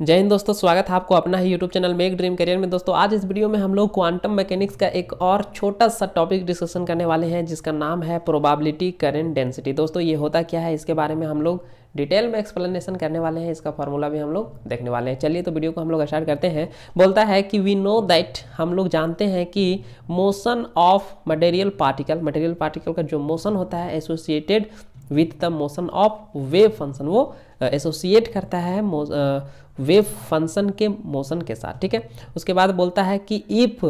जय हिंद दोस्तों स्वागत है आपको अपना ही YouTube channel make dream career में दोस्तों आज इस वीडियो में हम लोग क्वांटम मैकेनिक्स का एक और छोटा सा टॉपिक डिस्कशन करने वाले हैं जिसका नाम है प्रोबेबिलिटी करंट डेंसिटी दोस्तों ये होता क्या है इसके बारे में हम लोग डिटेल में एक्सप्लेनेशन करने वाले हैं इसका फॉर्मूला भी हम लोग देखने वाले हैं चलिए तो वीडियो को हम लोग स्टार्ट करते हैं बोलता है कि वी नो दैट हम लोग जानते हैं कि motion of material particle material particle का जो मोशन होता है associated with the motion of wave function वो एसोसिएट करता है वेव फंक्शन के मोशन के साथ ठीक है उसके बाद बोलता है कि if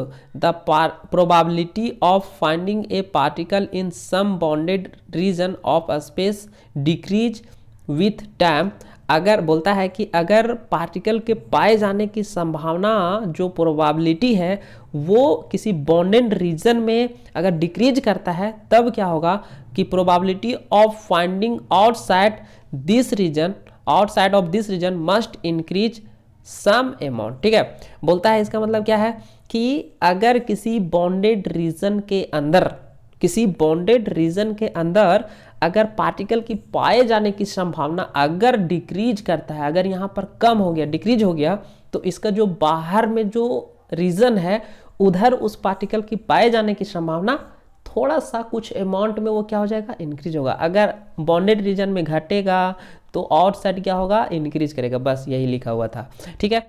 the probability of finding a particle in some bounded region of space decreases with time अगर बोलता है कि अगर पार्टिकल के पाए जाने की संभावना जो प्रोबाबिलिटी है वो किसी बॉन्डेड रीजन में अगर डिक्रीज करता है तब क्या होगा कि probability of finding outside this region outside of this region must increase some amount ठीक है बोलता है इसका मतलब क्या है कि अगर किसी बॉन्डेड रीजन के अंदर किसी बॉन्डेड रीजन के अंदर अगर पार्टिकल की पाए जाने की संभावना अगर डिक्रीज करता है अगर यहाँ पर कम हो गया डिक्रीज हो गया तो इसका जो बाहर में जो रीजन है उधर उस पार्टिकल की पाए जाने की संभावना थोड़ा सा कुछ अमाउंट में वो क्या हो जाएगा इंक्रीज होगा अगर बॉन्डेड रीजन में घटेगा तो आउटसाइड क्या होगा इंक्रीज करेगा बस यही लिखा हुआ था ठीक है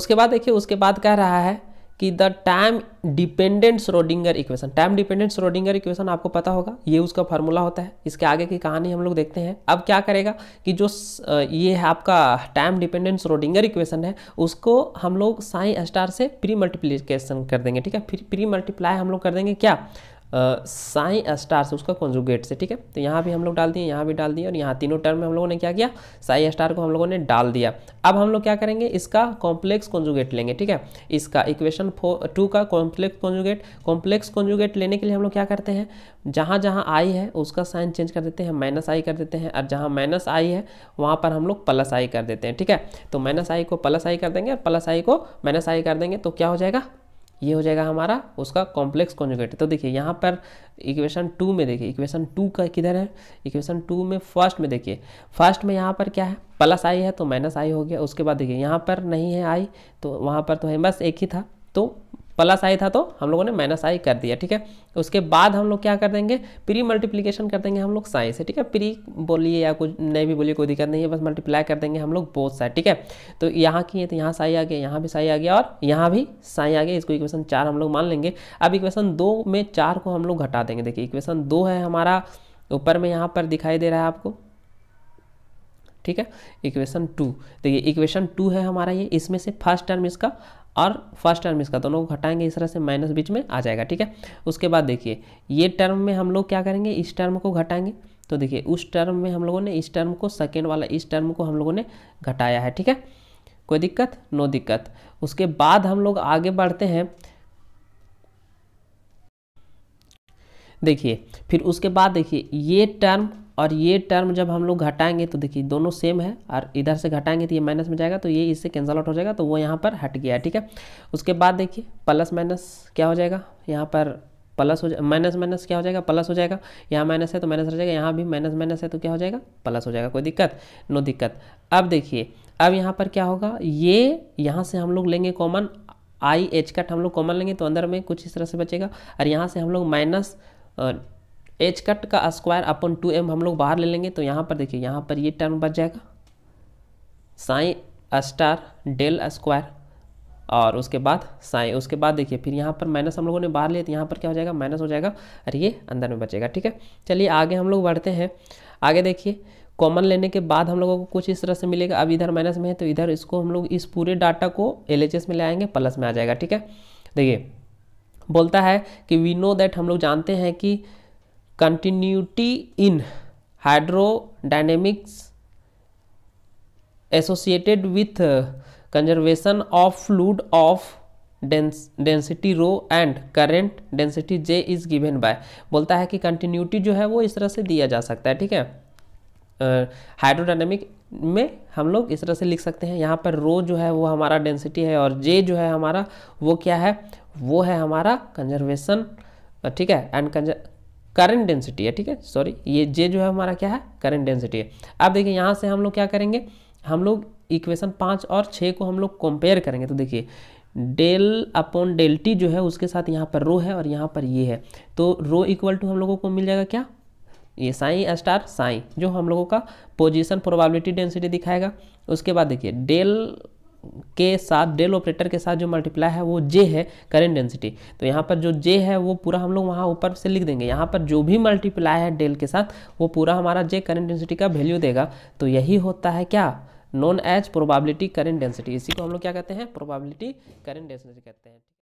उसके बाद देखिए उसके बाद कह रहा है कि the time dependent Schrodinger equation time dependent Schrodinger equation आपको पता होगा ये उसका फॉर्मूला होता है इसके आगे की कहानी हम लोग देखते हैं अब क्या करेगा कि जो ये है आपका टाइम डिपेंडेंट रोडिंगर इक्वेशन है उसको हम लोग साई स्टार से प्री मल्टीप्लीकेशन कर देंगे ठीक है फिर प्री मल्टीप्लाई हम लोग कर देंगे क्या साई स्टार से उसका कॉन्जुगेट से ठीक है तो यहाँ भी हम लोग डाल दिए यहाँ भी डाल दिए और यहाँ तीनों टर्म में हम लोगों ने क्या किया साई स्टार को हम लोगों ने डाल दिया अब हम लोग क्या करेंगे इसका कॉम्प्लेक्स कॉन्जुगेट लेंगे ठीक है इसका इक्वेशन टू का कॉम्प्लेक्स कॉन्जुगेट कॉम्प्लेक्स कॉन्जुगेट लेने के लिए हम लोग क्या करते हैं जहाँ जहाँ आई है उसका साइन चेंज कर देते हैं माइनस आई कर देते हैं और जहाँ माइनस आई है वहाँ पर हम लोग प्लस आई कर देते हैं ठीक है तो माइनस आई को प्लस आई कर देंगे और प्लस आई को माइनस आई कर देंगे तो क्या हो जाएगा ये हो जाएगा हमारा उसका कॉम्प्लेक्स कॉन्जुगेट तो देखिए यहाँ पर इक्वेशन टू में देखिए इक्वेशन टू का किधर है इक्वेशन टू में फर्स्ट में देखिए फर्स्ट में यहाँ पर क्या है प्लस आई है तो माइनस आई हो गया उसके बाद देखिए यहाँ पर नहीं है आई तो वहाँ पर तो है बस एक ही था तो प्लस आई था तो हम लोगों ने माइनस आई कर दिया ठीक है उसके बाद हम लोग क्या कर देंगे प्री मल्टीप्लीकेशन कर देंगे हम लोग साइड से ठीक है प्री बोलिए या कुछ नहीं भी बोलिए कोई दिक्कत नहीं है बस मल्टीप्लाई कर देंगे हम लोग बोथ साइड ठीक है तो यहाँ की है तो यहाँ साई आ गया यहाँ भी साई आ गया और यहाँ भी साई आ गया इसको इक्वेशन चार हम लोग मान लेंगे अब इक्वेशन दो में चार को हम लोग घटा देंगे देखिए इक्वेशन दो है हमारा ऊपर में यहाँ पर दिखाई दे रहा है आपको ठीक है इक्वेशन टू देखिए इक्वेशन टू है हमारा ये इसमें से फर्स्ट टर्म इसका और फर्स्ट टर्म इसका दोनों को घटाएंगे इस तरह से माइनस बीच में आ जाएगा ठीक है उसके बाद देखिए ये टर्म में हम लोग क्या करेंगे इस टर्म को घटाएंगे तो देखिए उस टर्म में हम लोगों ने इस टर्म को सेकेंड वाला इस टर्म को हम लोगों ने घटाया है ठीक है कोई दिक्कत नो दिक्कत उसके बाद हम लोग आगे बढ़ते हैं देखिए फिर उसके बाद देखिए ये टर्म और ये टर्म जब हम लोग घटाएंगे तो देखिए दोनों सेम है और इधर से घटाएंगे तो ये माइनस में जाएगा तो ये इससे कैंसिल आउट हो जाएगा तो वो यहाँ पर हट गया ठीक है उसके बाद देखिए प्लस माइनस क्या हो जाएगा यहाँ पर प्लस हो जाए माइनस माइनस क्या हो जाएगा प्लस हो जाएगा यहाँ माइनस है तो माइनस हो जाएगा यहाँ भी माइनस माइनस है तो क्या हो जाएगा प्लस हो जाएगा कोई दिक्कत नो दिक्कत अब देखिए अब यहाँ पर क्या होगा ये यहाँ से हम लोग लेंगे कॉमन आई एच कट हम लोग कॉमन लेंगे तो अंदर में कुछ इस तरह से बचेगा और यहाँ से हम लोग माइनस एच कट का स्क्वायर अपन टू एम हम लोग बाहर ले लेंगे तो यहाँ पर देखिए यहाँ पर ये टर्म बच जाएगा साई स्टार डेल स्क्वायर और उसके बाद साई उसके बाद देखिए फिर यहाँ पर माइनस हम लोगों ने बाहर लिया तो यहाँ पर क्या हो जाएगा माइनस हो जाएगा और ये अंदर में बचेगा ठीक है चलिए आगे हम लोग बढ़ते हैं आगे देखिए कॉमन लेने के बाद हम लोगों को कुछ इस तरह से मिलेगा अब इधर माइनस में है तो इधर इसको हम लोग इस पूरे डाटा को एल में ले आएंगे प्लस में आ जाएगा ठीक है देखिए बोलता है कि वी नो दैट हम लोग जानते हैं कि continuity in hydrodynamics associated with conservation of fluid of density rho and current density j is given by बोलता है कि कंटिन्यूटी जो है वो इस तरह से दिया जा सकता है ठीक है हाइड्रोडाइनमिक में हम लोग इस तरह से लिख सकते हैं यहाँ पर रो जो है वो हमारा डेंसिटी है और जे जो है हमारा वो क्या है वो है हमारा कंजर्वेशन ठीक है एंड करंट डेंसिटी है ठीक है सॉरी ये जे जो है हमारा क्या है करंट डेंसिटी है अब देखिए यहाँ से हम लोग क्या करेंगे हम लोग इक्वेशन पाँच और छः को हम लोग कंपेयर करेंगे तो देखिए डेल अपॉन डेल्टी जो है उसके साथ यहाँ पर रो है और यहाँ पर ये है तो रो इक्वल टू हम लोगों को मिल जाएगा क्या ये साई स्टार साई जो हम लोगों का पोजिशन प्रोबाबिलिटी डेंसिटी दिखाएगा उसके बाद देखिए डेल के साथ डेल ऑपरेटर के साथ जो मल्टीप्लाई है वो जे है करेंट डेंसिटी तो यहाँ पर जो जे है वो पूरा हम लोग वहाँ ऊपर से लिख देंगे यहाँ पर जो भी मल्टीप्लाई है डेल के साथ वो पूरा हमारा जे करेंट डेंसिटी का वैल्यू देगा तो यही होता है क्या known as probability current density इसी को हम लोग क्या कहते हैं प्रोबाबिलिटी करेंट डेंसिटी कहते हैं